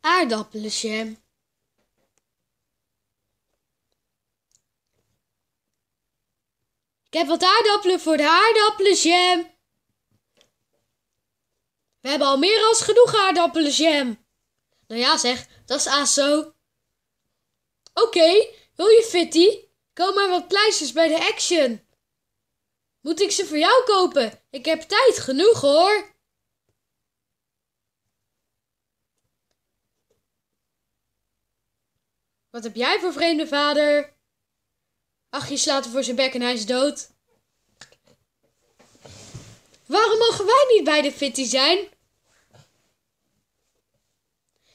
aardappelenjam Ik heb wat aardappelen voor de aardappelenjam. We hebben al meer dan genoeg aardappelenjam. Nou ja zeg, dat is aso. Oké, wil je fitty? Kom maar wat pleisters bij de action. Moet ik ze voor jou kopen? Ik heb tijd genoeg hoor. Wat heb jij voor vreemde vader? Ach, je slaat hem voor zijn bek en hij is dood. Waarom mogen wij niet bij de fitty zijn?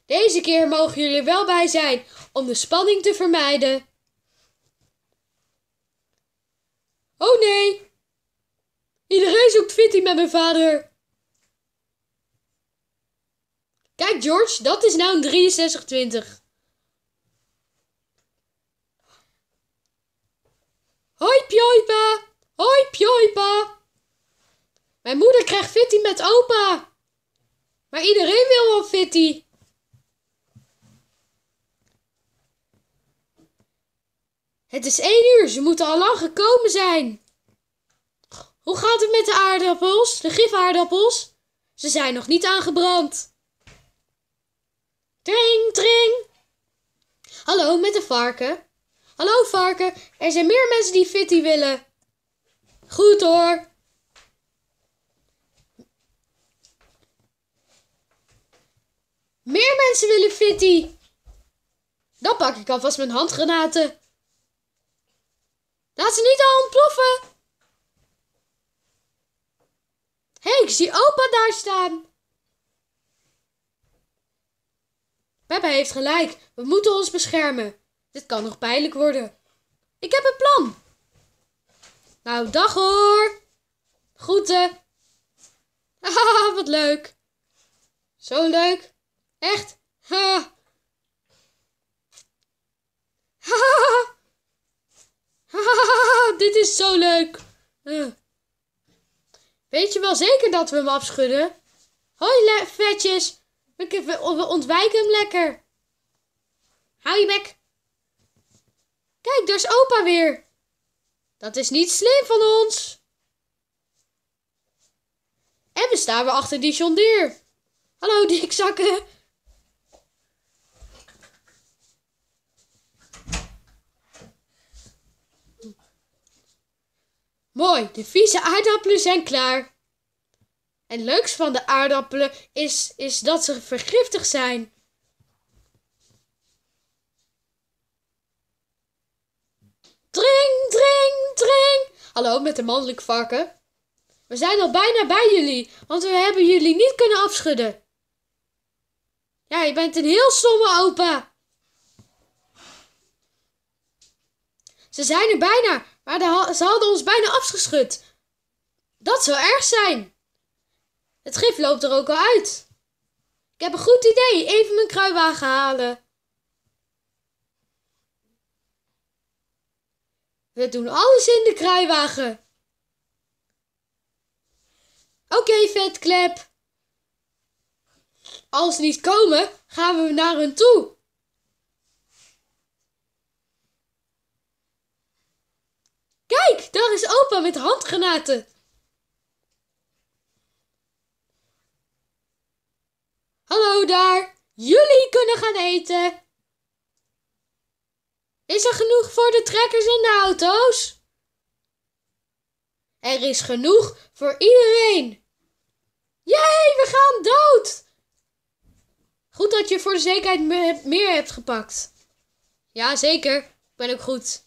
Deze keer mogen jullie er wel bij zijn om de spanning te vermijden. Oh nee! Iedereen zoekt fitty met mijn vader. Kijk George, dat is nou een 6320. pioipa, Hoi Pjoiba! Mijn moeder krijgt Fitty met opa. Maar iedereen wil wel Fitty. Het is één uur, ze moeten al lang gekomen zijn. Hoe gaat het met de aardappels, de gifaardappels? Ze zijn nog niet aangebrand. Tring, tring. Hallo, met de varken. Hallo varken, er zijn meer mensen die fitty willen. Goed hoor. Meer mensen willen fitty. Dan pak ik alvast mijn handgranaten. Laat ze niet al ontploffen. Hé, hey, ik zie opa daar staan. Papa heeft gelijk. We moeten ons beschermen. Dit kan nog pijnlijk worden. Ik heb een plan. Nou, dag hoor. Groeten. Haha, wat leuk. Zo leuk. Echt. Ha. Dit is zo leuk. Eh. Weet je wel zeker dat we hem afschudden? Hoi vetjes. We ontwijken hem lekker. Hou je bek. Kijk, daar is opa weer. Dat is niet slim van ons. En we staan weer achter die jondeer. Hallo, dikzakken. Mooi, de vieze aardappelen zijn klaar. En leuks van de aardappelen is, is dat ze vergiftig zijn. Hallo, met de mannelijke varken. We zijn al bijna bij jullie, want we hebben jullie niet kunnen afschudden. Ja, je bent een heel stomme opa. Ze zijn er bijna, maar ze hadden ons bijna afgeschud. Dat zou erg zijn. Het gif loopt er ook al uit. Ik heb een goed idee. Even mijn kruiwagen halen. We doen alles in de kruiwagen. Oké, okay, vetklep. Als ze niet komen, gaan we naar hen toe. Kijk, daar is opa met handgranaten. Hallo daar, jullie kunnen gaan eten. Is er genoeg voor de trekkers en de auto's? Er is genoeg voor iedereen. Jee, we gaan dood! Goed dat je voor de zekerheid meer hebt gepakt. Ja, zeker. Ik ben ook goed.